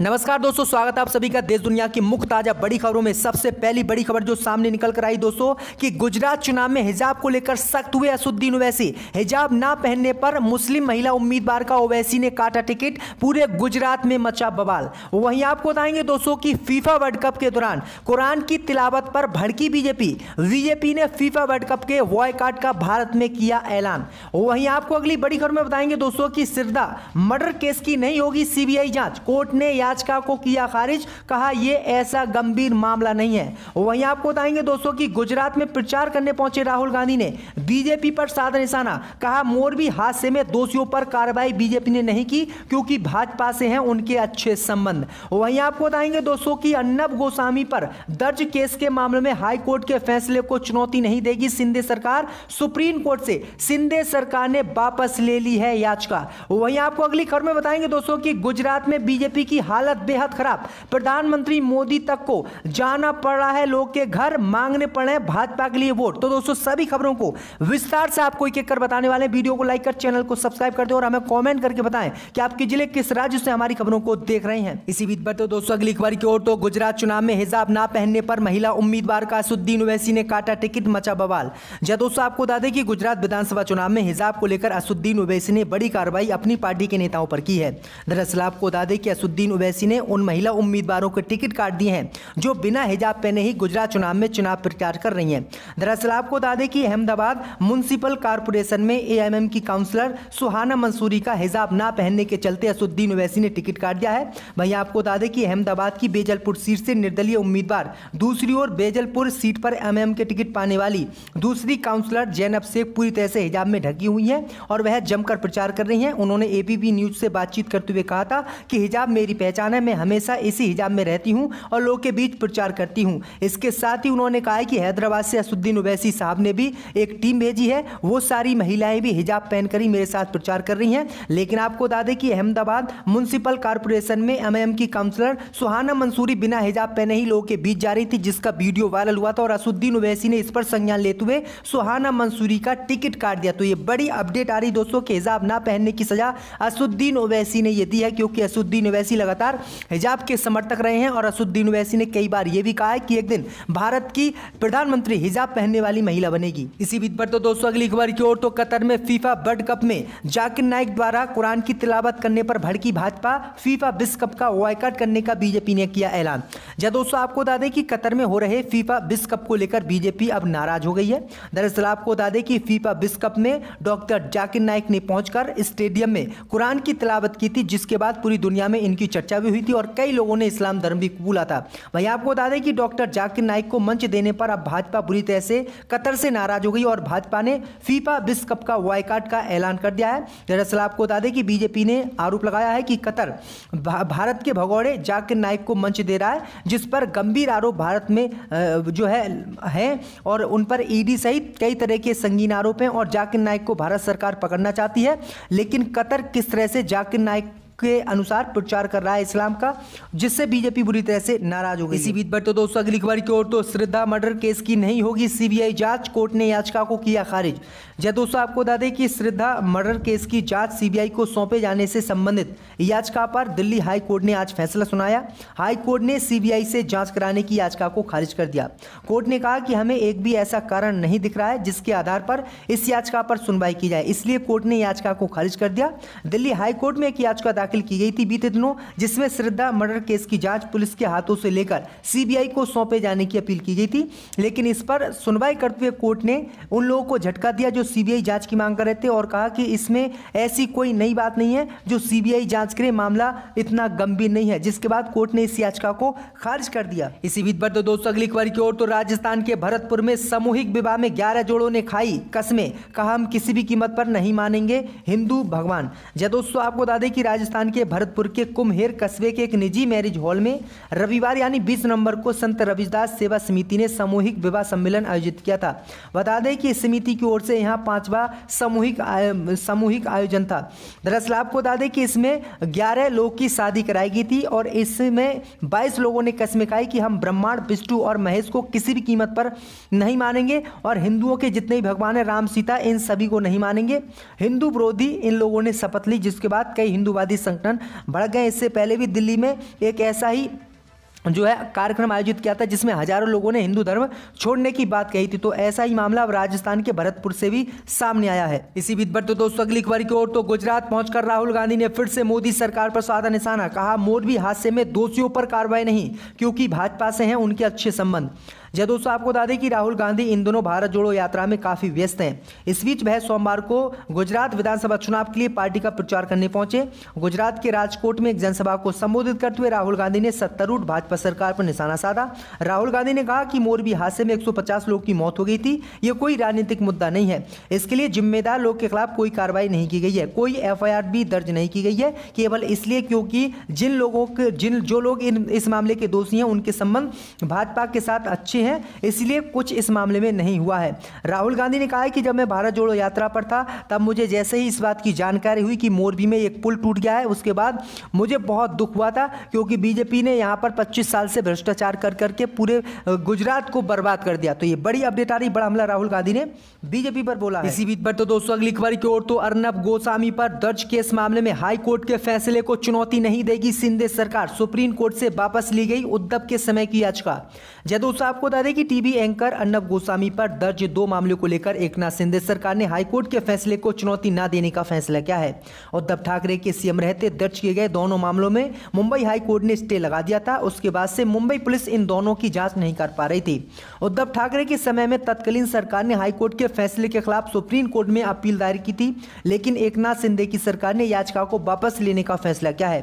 नमस्कार दोस्तों स्वागत है आप सभी का देश दुनिया की मुख्य ताजा बड़ी खबरों में सबसे पहली बड़ी खबर जो सामने निकल कर आई दोस्तों कि गुजरात चुनाव में हिजाब को लेकर सख्त हुए असुद्दीन ओवैसी हिजाब ना पहनने पर मुस्लिम महिला उम्मीदवार का ओवैसी ने काटा टिकट पूरे गुजरात में मचा बवाल वहीं आपको बताएंगे दोस्तों की फीफा वर्ल्ड कप के दौरान कुरान की तिलावत पर भड़की बीजेपी बीजेपी ने फीफा वर्ल्ड कप के वॉयकाट का भारत में किया ऐलान वहीं आपको अगली बड़ी खबर में बताएंगे दोस्तों की सिरदा मर्डर केस की नहीं होगी सीबीआई जांच कोर्ट ने याचिका को किया खारिज कहा यह ऐसा गंभीर मामला नहीं है वहीं आपको बताएंगे दोस्तों कि गुजरात में प्रचार करने पहुंचे राहुल गांधी ने बीजेपी पर साधा निशाना कहा मोरबी हादसे में दोषियों पर कार्रवाई बीजेपी ने नहीं की क्योंकि भाजपा से हैं उनके अच्छे संबंध वहीं आपको बताएंगे दोस्तों की अन्नब गोस्वामी पर दर्ज केस के मामले में हाईकोर्ट के फैसले को चुनौती नहीं देगी सिंधे सरकार सुप्रीम कोर्ट से सिंधे सरकार ने वापस ले ली है याचिका वहीं आपको अगली खबर में बताएंगे दोस्तों की गुजरात में बीजेपी की हालत बेहद खराब प्रधानमंत्री मोदी तक को जाना पड़ रहा है लोग के घर मांगने पड़े भाजपा के लिए वोट तो दोस्तों सभी खबरों को विस्तार से आपको एक एक कर बताने वाले वीडियो को लाइक कर चैनल को सब्सक्राइब कर दे और हमें कॉमेंट करके बताए कि आपके जिले किस राज्य से हमारी खबरों को देख रहे हैं इसी बीच बढ़ते तो दोस्तों अगली खबर की ओर तो गुजरात चुनाव में हिजाब ना पहनने पर महिला उम्मीदवार का असुद्दीन ओवैसी ने काटा टिकट मचा बवाल जब दोस्तों आपको बता दें कि गुजरात विधानसभा चुनाव में हिजाब को लेकर असुद्दीन ओवैसी ने बड़ी कार्रवाई अपनी पार्टी के नेताओं पर की है दरअसल आपको बता दें कि असुद्दीन ओवैसी ने उन महिला उम्मीदवारों के टिकट काट दिए हैं जो बिना हिजाब पहने ही गुजरात चुनाव में चुनाव प्रचार कर रही हैं दरअसल आपको बता दें कि अहमदाबाद म्यूनसिपल कारपोरेशन में एएमएम की काउंसलर सुहाना मंसूरी का हिजाब ना पहनने के चलते असुद्दीन ओवैसी ने टिकट काट दिया है वहीं आपको बता दें कि अहमदाबाद की बेजलपुर सीट से निर्दलीय उम्मीदवार दूसरी ओर बेजलपुर सीट पर एमएम के टिकट पाने वाली दूसरी काउंसलर जैनब शेख पूरी तरह से हिजाब में ढकी हुई हैं और वह जमकर प्रचार कर रही हैं उन्होंने एबीपी न्यूज से बातचीत करते हुए कहा था कि हिजाब मेरी पहचान पहचान है मैं हमेशा इसी हिजाब में रहती हूँ और लोगों के बीच प्रचार करती हूँ इसके साथ ही उन्होंने कहा है कि हैदराबाद से असुद्दीन उवैसी साहब ने भी एक टीम भेजी है वो सारी महिलाएं भी हिजाब पहनकर ही मेरे साथ प्रचार कर रही हैं लेकिन आपको बता दें कि अहमदाबाद म्यूनसिपल कॉरपोरेशन में एम की काउंसलर सुहाना मंसूरी बिना हिजाब पहने ही लोगों के बीच जा रही थी जिसका वीडियो वायरल हुआ था और असुद्दीन उवैसी ने इस पर संज्ञान लेते हुए सुहाना मंसूरी का टिकट काट दिया तो ये बड़ी अपडेट आ रही दोस्तों के हिजाब ना पहनने की सजा असुद्दीन ओवैसी ने यह दी है क्योंकि असुद्दीन ओवैसी लगातार लगातार हिजाब के समर्थक रहे हैं और असुद्दीन वैसी ने कई बार ये भी कहा है कि एक दिन भारत की प्रधानमंत्री हिजाब पहनने वाली महिला बनेगी इसी बीच पर तो दोस्तों अगली खबर की ओर तो कतर में फीफा वर्ल्ड कप में जाकिर नाइक द्वारा कुरान की तिलावत करने पर भड़की भाजपा फीफा विश्व कप का वॉयकट करने का बीजेपी ने किया ऐलान जब दोस्तों आपको बता दें कि कतर में हो रहे फीफा विश्व कप को लेकर बीजेपी अब नाराज हो गई है दरअसल आपको बता दें कि फीफा विश्व कप में डॉक्टर जाकिर नाइक ने पहुंचकर स्टेडियम में कुरान की तिलावत की थी जिसके बाद पूरी दुनिया में इनकी चर्चा चर्चा भी हुई थी और कई लोगों ने इस्लाम धर्म भी कबूला था वही आपको बता दें कि डॉक्टर जाकिर नाइक को मंच देने पर अब भाजपा बुरी तरह से कतर से नाराज हो गई और भाजपा ने फीफा विश्व कप का वायकाट का ऐलान कर दिया है दरअसल आपको बता दें कि बीजेपी ने आरोप लगाया है कि कतर भारत के भगौड़े जाकिर नाइक को मंच दे रहा है जिस पर गंभीर आरोप भारत में जो है है और उन पर ईडी सहित कई तरह के संगीन आरोप हैं और जाकिर नाइक को भारत सरकार पकड़ना चाहती है लेकिन कतर किस तरह से जाकिर नाइक के अनुसार प्रचार कर रहा है इस्लाम का जिससे बीजेपी बुरी तरह से नाराज हो गई इसी बीच पर तो दोस्तों अगली खबर की ओर तो श्रद्धा मर्डर केस की नहीं होगी सीबीआई जांच कोर्ट ने याचिका को किया खारिज जब दोस्तों आपको बता दें कि श्रद्धा मर्डर केस की जांच सीबीआई को सौंपे जाने से संबंधित याचिका पर दिल्ली हाई कोर्ट ने आज फैसला सुनाया हाई कोर्ट ने सीबीआई से जांच कराने की याचिका को खारिज कर दिया कोर्ट ने कहा कि हमें एक भी ऐसा कारण नहीं दिख रहा है जिसके आधार पर इस याचिका पर सुनवाई की जाए इसलिए कोर्ट ने याचिका को खारिज कर दिया दिल्ली हाईकोर्ट में एक याचिका दाखिल दाखिल की गई थी बीते दिनों जिसमें श्रद्धा मर्डर केस की जांच पुलिस के हाथों से लेकर सीबीआई को सौंपे जाने की अपील की गई थी लेकिन इस पर सुनवाई करते हुए कोर्ट ने उन लोगों को झटका दिया जो सीबीआई जांच की मांग कर रहे थे और कहा कि इसमें ऐसी कोई नई बात नहीं है जो सीबीआई जांच करे मामला इतना गंभीर नहीं है जिसके बाद कोर्ट ने इस याचिका को खारिज कर दिया इसी बीच बढ़ते तो दोस्तों अगली खबर की ओर तो राजस्थान के भरतपुर में सामूहिक विवाह में ग्यारह जोड़ों ने खाई कसमें कहा हम किसी भी कीमत पर नहीं मानेंगे हिंदू भगवान जब दोस्तों आपको बता दें कि राजस्थान राजस्थान के भरतपुर के कुम्हेर कस्बे के एक निजी मैरिज हॉल में रविवार यानी 20 नवंबर को संत रविदास सेवा समिति ने सामूहिक विवाह सम्मेलन आयोजित किया था बता दें कि समिति की ओर से यहाँ पांचवा सामूहिक सामूहिक आयोजन था दरअसल आपको बता दें कि इसमें ग्यारह लोग की शादी कराई गई थी और इसमें बाईस लोगों ने कस्मे कहा कि हम ब्रह्मांड विष्णु और महेश को किसी भी कीमत पर नहीं मानेंगे और हिंदुओं के जितने भी भगवान है राम सीता इन सभी को नहीं मानेंगे हिंदू विरोधी इन लोगों ने शपथ ली जिसके बाद कई हिंदूवादी संगठन भड़क गए इससे पहले भी दिल्ली में एक ऐसा ही जो है कार्यक्रम आयोजित किया था जिसमें हजारों लोगों ने हिंदू धर्म छोड़ने की बात कही थी तो ऐसा ही मामला अब राजस्थान के भरतपुर से भी सामने आया है इसी बीच पर तो दोस्तों अगली खबर की ओर तो गुजरात पहुंचकर राहुल गांधी ने फिर से मोदी सरकार पर साधा निशाना कहा मोरबी हादसे में दोषियों पर कार्रवाई नहीं क्योंकि भाजपा से है उनके अच्छे संबंध जय दोस्तों आपको बता दें कि राहुल गांधी इन दोनों भारत जोड़ो यात्रा में काफी व्यस्त हैं इस बीच वह सोमवार को गुजरात विधानसभा चुनाव के लिए पार्टी का प्रचार करने पहुंचे गुजरात के राजकोट में एक जनसभा को संबोधित करते हुए राहुल गांधी ने सत्तारूढ़ भाजपा सरकार पर निशाना साधा राहुल गांधी ने कहा कि मोरबी हादसे में एक लोगों की मौत हो गई थी यह कोई राजनीतिक मुद्दा नहीं है इसके लिए जिम्मेदार लोग के खिलाफ कोई कार्रवाई नहीं की गई है कोई एफ भी दर्ज नहीं की गई है केवल इसलिए क्योंकि जिन लोगों के जिन जो लोग इन इस मामले के दोषी हैं उनके संबंध भाजपा के साथ अच्छे नहीं है इसलिए कुछ इस मामले में नहीं हुआ है राहुल गांधी ने कहा है कि जब मैं भारत जोड़ो यात्रा पर था तब मुझे जैसे ही इस बात की जानकारी हुई कि मोरबी में एक पुल टूट गया है उसके बाद मुझे बहुत दुख हुआ था क्योंकि बीजेपी ने यहाँ पर पच्चीस साल से भ्रष्टाचार कर करके पूरे गुजरात को बर्बाद कर दिया तो ये बड़ी अपडेट आ रही बड़ा हमला राहुल गांधी ने बीजेपी पर बोला इसी बीच पर तो दोस्तों अगली खबर की ओर तो अर्नब गोस्वामी पर दर्ज केस मामले में हाई कोर्ट के फैसले को चुनौती नहीं देगी सिंधे सरकार सुप्रीम कोर्ट से वापस ली गई उद्धव के समय की याचिका जदोसा आपको बता दें कि टीवी एंकर अन्नब गोस्वामी पर दर्ज दो मामलों को लेकर एकनाथ शिंदे सरकार ने हाईकोर्ट के फैसले को चुनौती न देने का फैसला किया है उद्धव ठाकरे के सीएम रहते दर्ज किए गए दोनों मामलों में मुंबई हाईकोर्ट ने स्टे लगा दिया था उसके बाद से मुंबई पुलिस इन दोनों की जांच नहीं कर पा रही थी उद्धव ठाकरे के समय में तत्कालीन सरकार ने हाईकोर्ट के फैसले के खिलाफ सुप्रीम कोर्ट में अपील दायर की थी लेकिन एक शिंदे की सरकार ने याचिका को वापस लेने का फैसला किया है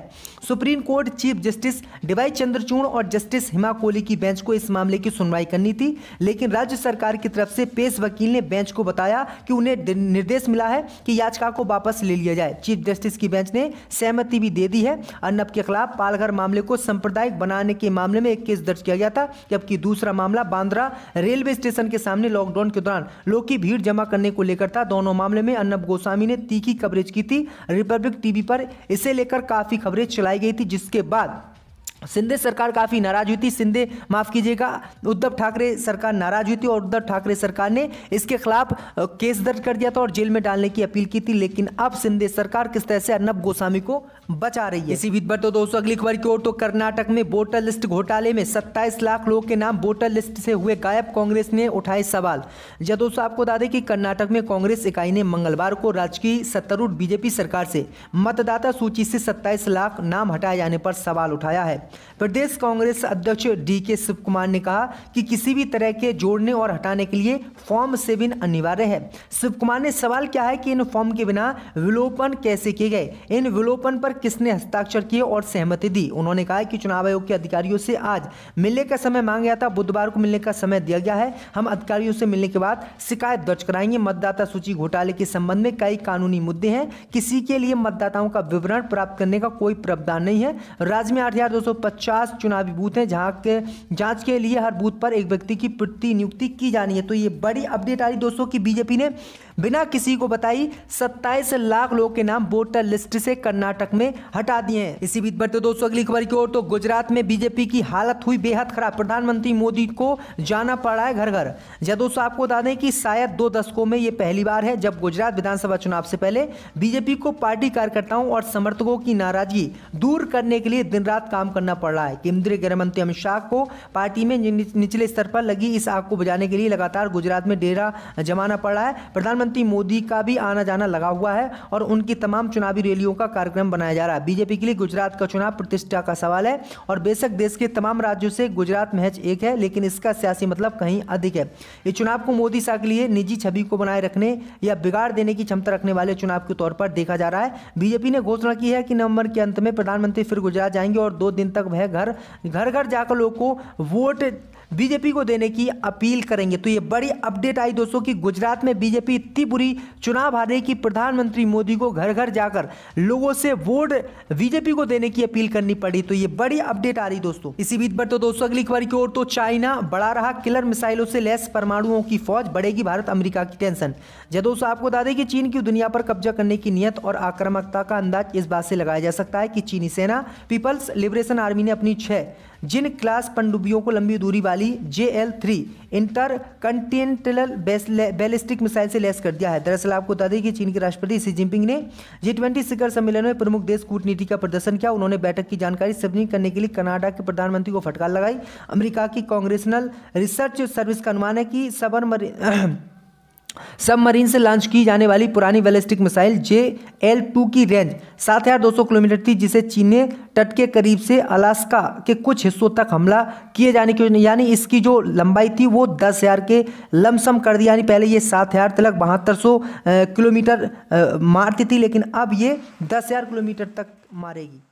supreme court chief justice D Y Chandrachud और जस्टिस हिमा कोहली की बेंच को इस मामले की सुनवाई सुनवाई करनी थी लेकिन राज्य सरकार की तरफ से पेश वकील ने बेंच को बताया कि उन्हें निर्देश मिला है कि याचिका को वापस ले लिया जाए चीफ जस्टिस की बेंच ने सहमति भी दे दी है अर्नब के खिलाफ पालघर मामले को सांप्रदायिक बनाने के मामले में एक केस दर्ज किया गया था जबकि दूसरा मामला बांद्रा रेलवे स्टेशन के सामने लॉकडाउन के दौरान लोग की भीड़ जमा करने को लेकर था दोनों मामले में अर्नब गोस्वामी ने तीखी कवरेज की थी रिपब्लिक टीवी पर इसे लेकर काफी खबरें चलाई गई थी जिसके बाद सिंधे सरकार काफ़ी नाराज हुई थी सिंधे माफ़ कीजिएगा उद्धव ठाकरे सरकार नाराज हुई थी और उद्धव ठाकरे सरकार ने इसके खिलाफ केस दर्ज कर दिया था और जेल में डालने की अपील की थी लेकिन अब सिंधे सरकार किस तरह से अर्नब गोस्वामी को बचा रही है इसी बीच पर तो दोस्तों अगली खबर की ओर तो कर्नाटक में वोटर लिस्ट घोटाले में सत्ताईस लाख लोगों के नाम वोटर लिस्ट से हुए गायब कांग्रेस ने उठाए सवाल जब दोस्तों आपको बता दें कि कर्नाटक में कांग्रेस इकाई ने मंगलवार को राज्य की सत्तारूढ़ बीजेपी सरकार से मतदाता सूची से सत्ताईस लाख नाम हटाए जाने पर सवाल उठाया है प्रदेश कांग्रेस अध्यक्ष डी के शिव कुमार ने कहा कि किसी भी तरह के जोड़ने और हटाने के लिए फॉर्म सेविन अनिवार्य है शिव कुमार ने सवाल किया है कि इन फॉर्म के बिना विलोपन कैसे किए गए इन विलोपन पर किसने हस्ताक्षर किए और सहमति दी उन्होंने कहा कि चुनाव आयोग के अधिकारियों से आज मिलने का समय मांग गया था बुधवार को मिलने का समय दिया गया है हम अधिकारियों से मिलने के बाद शिकायत दर्ज कराएंगे मतदाता सूची घोटाले के संबंध में कई कानूनी मुद्दे हैं किसी के लिए मतदाताओं का विवरण प्राप्त करने का कोई प्रावधान नहीं है राज्य में आठ पचास चुनावी बूथ हैं जहां के जांच के लिए हर बूथ पर एक व्यक्ति की प्रतिनियुक्ति की जानी है तो ये बड़ी अपडेट आ रही दोस्तों की बीजेपी ने बिना किसी को बताई सत्ताईस लाख लोगों के नाम वोटर लिस्ट से कर्नाटक में हटा दिए हैं इसी बीच बढ़ते दोस्तों अगली खबर की ओर तो गुजरात में बीजेपी की हालत हुई बेहद खराब प्रधानमंत्री मोदी को जाना पड़ रहा है घर घर जब दोस्तों आपको बता दें कि शायद दो दशकों में यह पहली बार है जब गुजरात विधानसभा चुनाव से पहले बीजेपी को पार्टी कार्यकर्ताओं और समर्थकों की नाराजगी दूर करने के लिए दिन रात काम करना पड़ रहा है केंद्रीय गृह मंत्री अमित शाह को पार्टी में निचले स्तर पर लगी इस आग को बुझाने के लिए लगातार गुजरात में डेरा जमाना पड़ रहा है प्रधानमंत्री प्रधानमंत्री मोदी का भी आना जाना लगा हुआ है और उनकी तमाम चुनावी रैलियों का कार्यक्रम बनाया जा रहा है बीजेपी के लिए गुजरात का चुनाव प्रतिष्ठा का सवाल है और बेशक देश के तमाम राज्यों से गुजरात महज एक है लेकिन इसका सियासी मतलब कहीं अधिक है ये चुनाव को मोदी शाह के लिए निजी छवि को बनाए रखने या बिगाड़ देने की क्षमता रखने वाले चुनाव के तौर पर देखा जा रहा है बीजेपी ने घोषणा की है कि नवंबर के अंत में प्रधानमंत्री फिर गुजरात जाएंगे और दो दिन तक वह घर घर घर जाकर लोगों को वोट बीजेपी को देने की अपील करेंगे तो ये बड़ी अपडेट आई दोस्तों कि गुजरात में बीजेपी इतनी बुरी चुनाव हारे कि प्रधानमंत्री मोदी को घर घर जाकर लोगों से वोट बीजेपी को देने की अपील करनी पड़ी तो ये बड़ी अपडेट आ रही दोस्तों इसी बीच पर तो दोस्तों अगली खबर की ओर तो चाइना बढ़ा रहा किलर मिसाइलों से लेस परमाणुओं की फौज बढ़ेगी भारत अमेरिका की टेंशन जब दोस्तों आपको बता दें कि चीन की दुनिया पर कब्जा करने की नियत और आक्रामकता का अंदाज इस बात से लगाया जा सकता है कि चीनी सेना पीपल्स लिबरेशन आर्मी ने अपनी छह जिन क्लास पनडुब्बियों को लंबी दूरी वाली J L three intercontinental ballistic missile से लैस कर दिया है दरअसल आपको बता दें कि चीन के राष्ट्रपति शी जिनपिंग ने जी ट्वेंटी शिखर सम्मेलन में प्रमुख देश कूटनीति का प्रदर्शन किया उन्होंने बैठक की जानकारी सभी करने के लिए कनाडा के प्रधानमंत्री को फटकार लगाई अमरीका की कांग्रेसनल रिसर्च सर्विस का अनुमान है कि सबरमरी सबमरीन से लॉन्च की जाने वाली पुरानी ballistic missile J L two की रेंज सात हज़ार दो सौ किलोमीटर थी जिसे चीन ने तट के करीब से अलास्का के कुछ हिस्सों तक हमला किए जाने की यानी इसकी जो लंबाई थी वो दस हज़ार के लमसम कर दी यानी पहले ये सात हज़ार तक बहत्तर सौ किलोमीटर मारती थी लेकिन अब ये दस हज़ार किलोमीटर तक मारेगी